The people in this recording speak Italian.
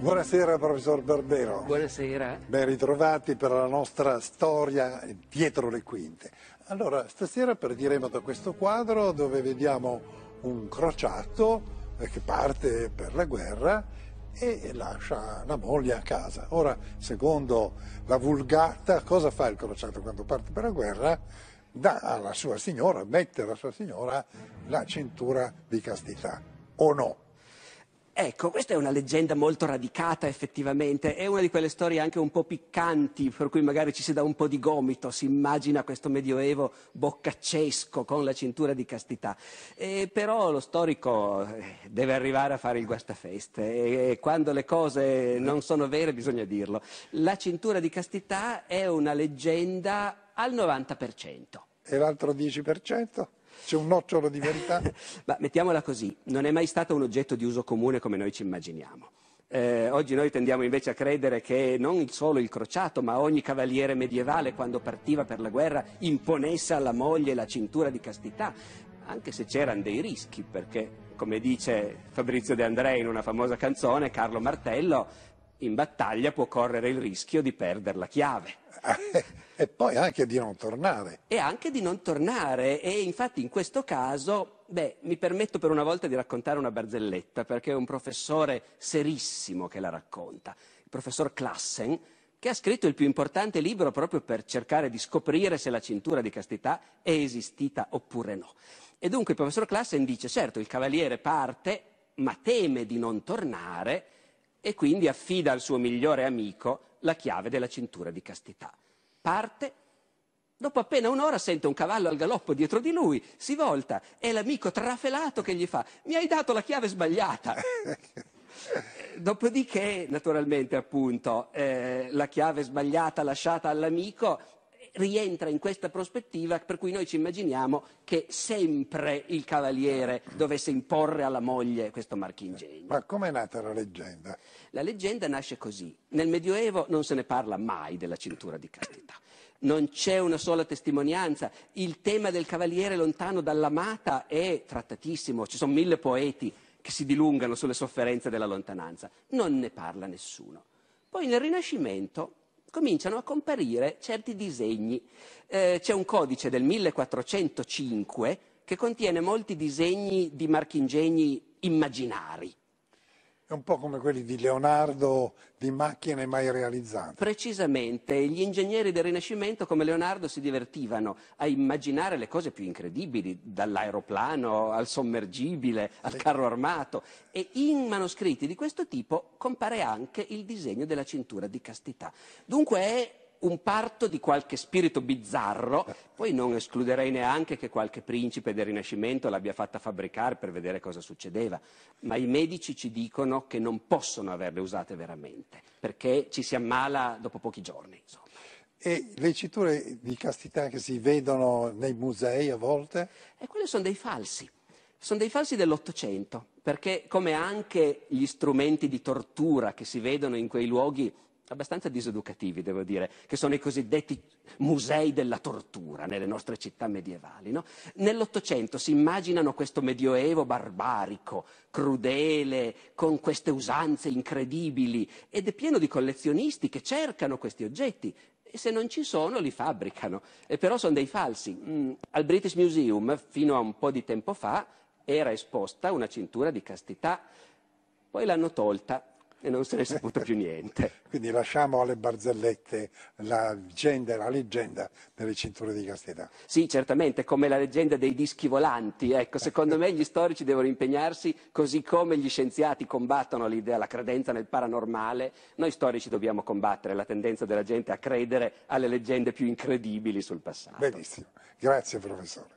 Buonasera professor Barbero. Buonasera. Ben ritrovati per la nostra storia dietro le quinte. Allora, stasera partiremo da questo quadro dove vediamo un crociato che parte per la guerra e lascia la moglie a casa. Ora, secondo la vulgata, cosa fa il crociato quando parte per la guerra? Dà alla sua signora, mette alla sua signora la cintura di castità, o no? Ecco, questa è una leggenda molto radicata effettivamente, è una di quelle storie anche un po' piccanti, per cui magari ci si dà un po' di gomito, si immagina questo medioevo boccaccesco con la cintura di castità. E però lo storico eh, deve arrivare a fare il guastafeste e quando le cose non sono vere bisogna dirlo. La cintura di castità è una leggenda al 90%. E l'altro 10%? C'è un nocciolo di verità? Ma mettiamola così, non è mai stato un oggetto di uso comune come noi ci immaginiamo. Eh, oggi noi tendiamo invece a credere che non solo il crociato, ma ogni cavaliere medievale quando partiva per la guerra imponesse alla moglie la cintura di castità, anche se c'erano dei rischi, perché come dice Fabrizio De Andrei in una famosa canzone, Carlo Martello in battaglia può correre il rischio di perdere la chiave. Ah, eh, e poi anche di non tornare. E anche di non tornare. E infatti in questo caso, beh, mi permetto per una volta di raccontare una barzelletta, perché è un professore serissimo che la racconta, il professor Klassen, che ha scritto il più importante libro proprio per cercare di scoprire se la cintura di castità è esistita oppure no. E dunque il professor Klassen dice, certo, il cavaliere parte, ma teme di non tornare e quindi affida al suo migliore amico la chiave della cintura di castità. Parte, dopo appena un'ora sente un cavallo al galoppo dietro di lui, si volta, è l'amico trafelato che gli fa, mi hai dato la chiave sbagliata. Dopodiché, naturalmente, appunto, eh, la chiave sbagliata lasciata all'amico rientra in questa prospettiva per cui noi ci immaginiamo che sempre il cavaliere dovesse imporre alla moglie questo marchingegno. Ma com'è nata la leggenda? La leggenda nasce così. Nel Medioevo non se ne parla mai della cintura di castità. Non c'è una sola testimonianza. Il tema del cavaliere lontano dall'amata è trattatissimo. Ci sono mille poeti che si dilungano sulle sofferenze della lontananza. Non ne parla nessuno. Poi nel Rinascimento cominciano a comparire certi disegni. Eh, c'è un codice del 1405 che contiene molti disegni di marchingegni immaginari. È un po' come quelli di Leonardo di macchine mai realizzate. Precisamente, gli ingegneri del Rinascimento come Leonardo si divertivano a immaginare le cose più incredibili, dall'aeroplano al sommergibile, al carro armato e in manoscritti di questo tipo compare anche il disegno della cintura di castità. Dunque è un parto di qualche spirito bizzarro, eh. poi non escluderei neanche che qualche principe del Rinascimento l'abbia fatta fabbricare per vedere cosa succedeva, ma i medici ci dicono che non possono averle usate veramente, perché ci si ammala dopo pochi giorni. Insomma. E le cinture di castità che si vedono nei musei a volte? E eh, quelli sono dei falsi sono dei falsi dell'Ottocento, perché come anche gli strumenti di tortura che si vedono in quei luoghi abbastanza diseducativi, devo dire, che sono i cosiddetti musei della tortura nelle nostre città medievali. No? Nell'Ottocento si immaginano questo medioevo barbarico, crudele, con queste usanze incredibili ed è pieno di collezionisti che cercano questi oggetti e se non ci sono li fabbricano, e però sono dei falsi. Mm, al British Museum, fino a un po' di tempo fa, era esposta una cintura di castità, poi l'hanno tolta e non se ne è saputo più niente. Quindi lasciamo alle barzellette la leggenda, la leggenda delle cinture di castità. Sì, certamente, come la leggenda dei dischi volanti. Ecco, secondo me gli storici devono impegnarsi così come gli scienziati combattono l'idea, la credenza nel paranormale. Noi storici dobbiamo combattere la tendenza della gente a credere alle leggende più incredibili sul passato. Benissimo, grazie professore.